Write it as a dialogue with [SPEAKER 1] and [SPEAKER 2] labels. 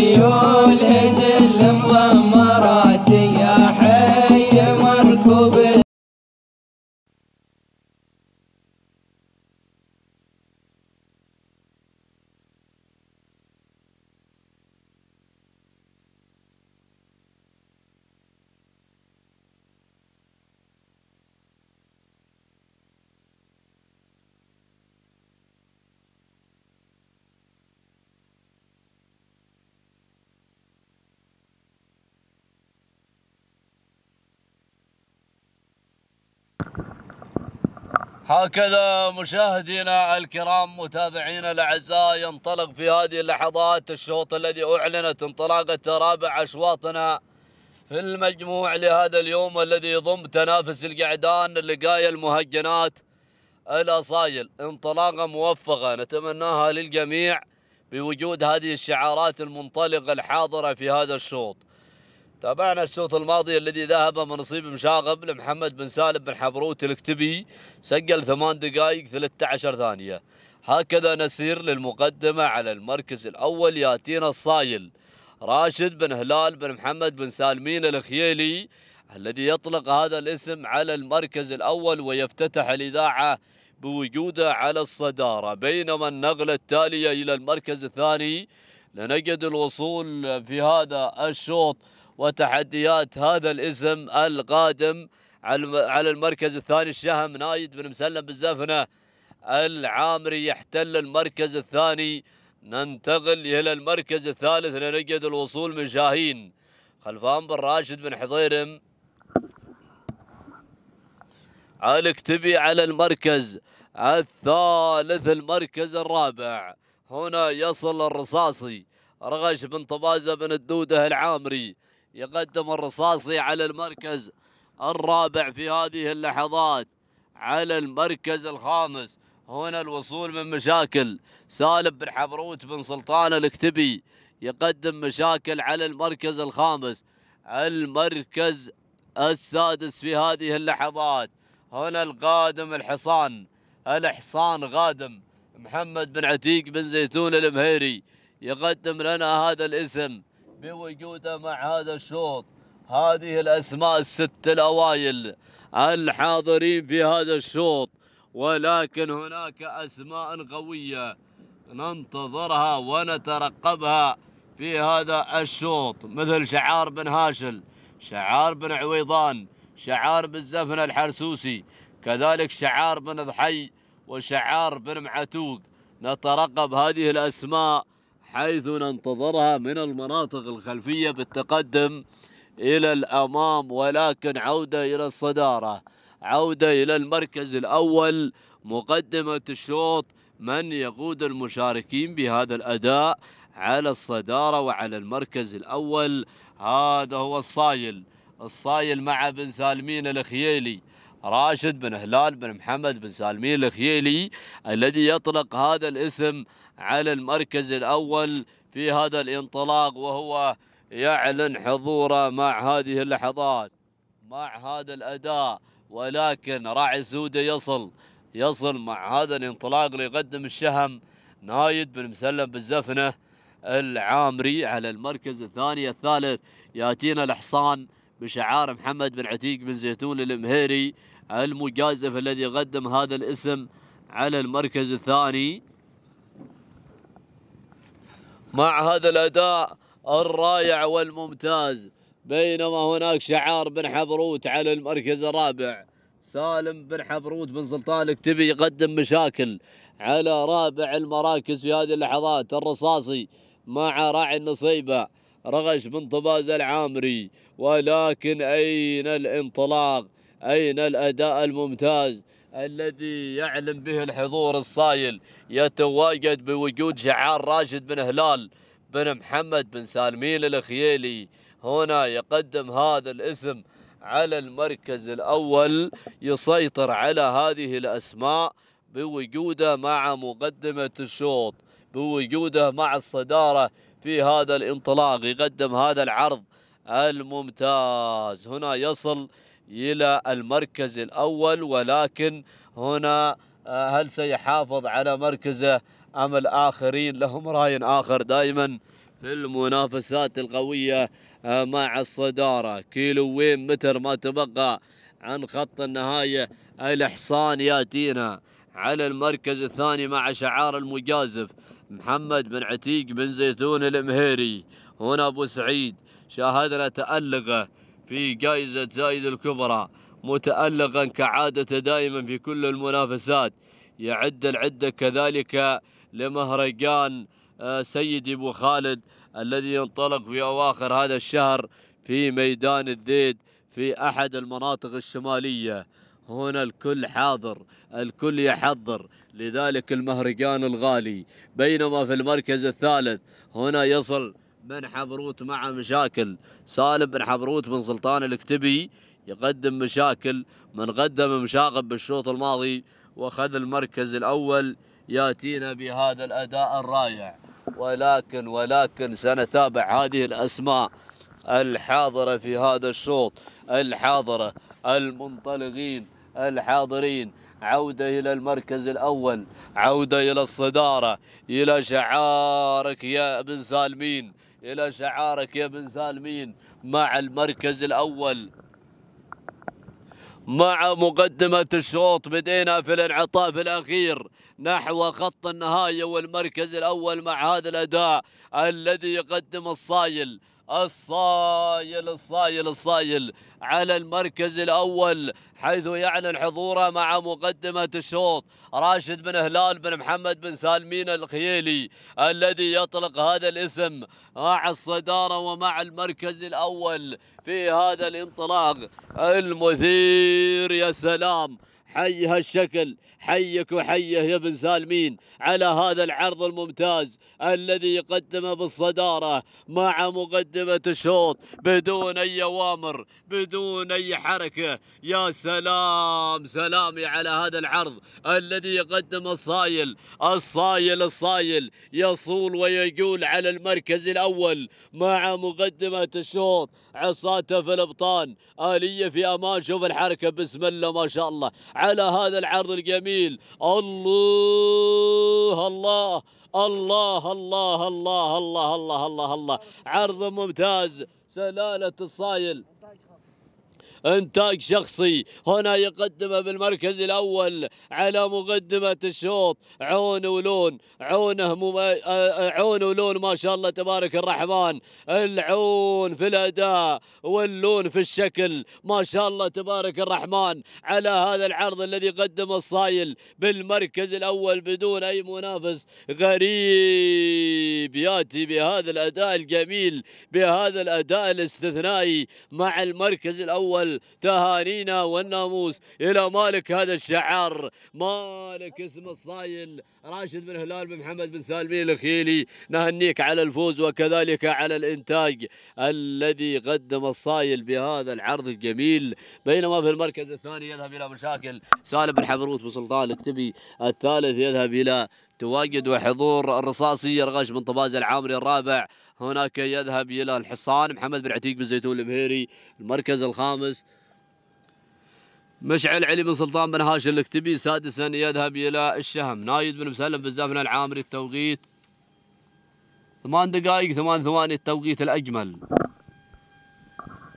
[SPEAKER 1] Yol ece
[SPEAKER 2] هكذا مشاهدينا الكرام متابعينا الاعزاء ينطلق في هذه اللحظات الشوط الذي اعلنت انطلاقه رابع اشواطنا في المجموع لهذا اليوم الذي يضم تنافس القعدان لقايا المهجنات الاصايل انطلاقه موفقه نتمناها للجميع بوجود هذه الشعارات المنطلقه الحاضره في هذا الشوط تابعنا الشوط الماضي الذي ذهب من نصيب مشاغب لمحمد بن سالم بن حبروت الكتبي سجل ثمان دقائق 13 ثانية هكذا نسير للمقدمة على المركز الأول يأتينا الصايل راشد بن هلال بن محمد بن سالمين الخيلي الذي يطلق هذا الاسم على المركز الأول ويفتتح الإذاعة بوجوده على الصدارة بينما النقلة التالية إلى المركز الثاني لنجد الوصول في هذا الشوط وتحديات هذا الاسم القادم على المركز الثاني الشهم نايد بن مسلم بالزفنة العامري يحتل المركز الثاني ننتقل إلى المركز الثالث لنجد الوصول من شاهين خلفان بن راشد بن حضيرم تبي على المركز الثالث المركز الرابع هنا يصل الرصاصي رغش بن طبازة بن الدودة العامري يقدم الرصاصي على المركز الرابع في هذه اللحظات على المركز الخامس هنا الوصول من مشاكل سالم بن حبروت بن سلطان الاكتبي يقدم مشاكل على المركز الخامس المركز السادس في هذه اللحظات هنا القادم الحصان الحصان غادم محمد بن عتيق بن زيتون المهيري يقدم لنا هذا الاسم بوجوده مع هذا الشوط هذه الأسماء الست الأوائل الحاضرين في هذا الشوط ولكن هناك أسماء قوية ننتظرها ونترقبها في هذا الشوط مثل شعار بن هاشل شعار بن عويضان شعار بن زفن الحرسوسي كذلك شعار بن ضحي وشعار بن معتوق نترقب هذه الأسماء حيث ننتظرها من المناطق الخلفية بالتقدم إلى الأمام ولكن عودة إلى الصدارة عودة إلى المركز الأول مقدمة الشوط من يقود المشاركين بهذا الأداء على الصدارة وعلى المركز الأول هذا هو الصايل الصايل مع بن سالمين الخييلي راشد بن هلال بن محمد بن سالمين الخيلي الذي يطلق هذا الاسم على المركز الأول في هذا الانطلاق وهو يعلن حضوره مع هذه اللحظات مع هذا الأداء ولكن راعي السودة يصل يصل مع هذا الانطلاق ليقدم الشهم نايد بن مسلم بالزفنة العامري على المركز الثاني الثالث يأتينا الحصان بشعار محمد بن عتيق بن زيتون المهيري المجازف الذي قدم هذا الاسم على المركز الثاني مع هذا الأداء الرائع والممتاز بينما هناك شعار بن حبروت على المركز الرابع سالم بن حبروت بن سلطان اكتبي يقدم مشاكل على رابع المراكز في هذه اللحظات الرصاصي مع راعي النصيبه رغش بن طباز العامري ولكن أين الانطلاق أين الأداء الممتاز الذي يعلم به الحضور الصايل يتواجد بوجود شعار راشد بن هلال بن محمد بن سالمين الخيالي هنا يقدم هذا الاسم على المركز الأول يسيطر على هذه الأسماء بوجوده مع مقدمة الشوط بوجوده مع الصدارة في هذا الانطلاق يقدم هذا العرض الممتاز هنا يصل إلى المركز الأول ولكن هنا آه، هل سيحافظ على مركزه أم الآخرين لهم رأي آخر دائما في المنافسات القوية آه، مع الصدارة كيلوين متر ما تبقى عن خط النهاية الإحصان يأتينا على المركز الثاني مع شعار المجازف محمد بن عتيق بن زيتون المهيري هنا أبو سعيد شاهدنا تألقه في جائزة زايد الكبرى متألقا كعادته دائما في كل المنافسات يعد العدة كذلك لمهرجان آه، سيدي أبو خالد الذي ينطلق في أواخر هذا الشهر في ميدان الديد في أحد المناطق الشمالية هنا الكل حاضر الكل يحضر لذلك المهرجان الغالي بينما في المركز الثالث هنا يصل بن حبروت مع مشاكل سالم بن حبروت بن سلطان الكتبي يقدم مشاكل من قدم مشاغب بالشوط الماضي وخذ المركز الأول ياتينا بهذا الأداء الرائع ولكن ولكن سنتابع هذه الأسماء الحاضرة في هذا الشوط الحاضرة المنطلقين الحاضرين عودة إلى المركز الأول عودة إلى الصدارة إلى شعارك يا ابن سالمين إلى شعارك يا ابن سالمين مع المركز الأول مع مقدمة الشوط بدينا في الانعطاف الأخير نحو خط النهاية والمركز الأول مع هذا الأداء الذي يقدم الصايل الصايل الصايل الصايل على المركز الأول حيث يعلن حضوره مع مقدمة الشوط راشد بن هلال بن محمد بن سالمين الخيلي الذي يطلق هذا الاسم مع الصدارة ومع المركز الأول في هذا الانطلاق المثير يا سلام حي هالشكل حيك وحيه يا ابن سالمين على هذا العرض الممتاز الذي يقدمه بالصدارة مع مقدمة الشوط بدون أي أوامر بدون أي حركة يا سلام سلامي على هذا العرض الذي يقدم الصايل الصايل الصايل يصول ويجول على المركز الأول مع مقدمة الشوط عصاته في الأبطان آلية في أمان شوف الحركة بسم الله ما شاء الله على هذا العرض الجميل الله الله الله الله الله الله الله الله, الله, عرض ممتاز سلالة الصايل انتاج شخصي هنا يقدمه بالمركز الاول على مقدمه الشوط عون ولون عونه مم... آه، آه، عون ولون ما شاء الله تبارك الرحمن العون في الاداء واللون في الشكل ما شاء الله تبارك الرحمن على هذا العرض الذي قدم الصايل بالمركز الاول بدون اي منافس غريب ياتي بهذا الاداء الجميل بهذا الاداء الاستثنائي مع المركز الاول تهانينا والناموس إلى مالك هذا الشعار مالك اسم الصايل راشد بن هلال بن محمد بن سالمين الخيلي نهنيك على الفوز وكذلك على الإنتاج الذي قدم الصايل بهذا العرض الجميل بينما في المركز الثاني يذهب إلى مشاكل سالم بن حبروت وسلطان التبي الثالث يذهب إلى تواجد وحضور الرصاصي رغش بن طباز العامري الرابع هناك يذهب إلى الحصان محمد بن عتيق بن زيتون المهيري المركز الخامس مشعل علي بن سلطان بن هاشم الاكتبي سادسا يذهب إلى الشهم نايد بن مسلم بن زفنه العامري التوقيت ثمان دقائق ثمان ثواني التوقيت الأجمل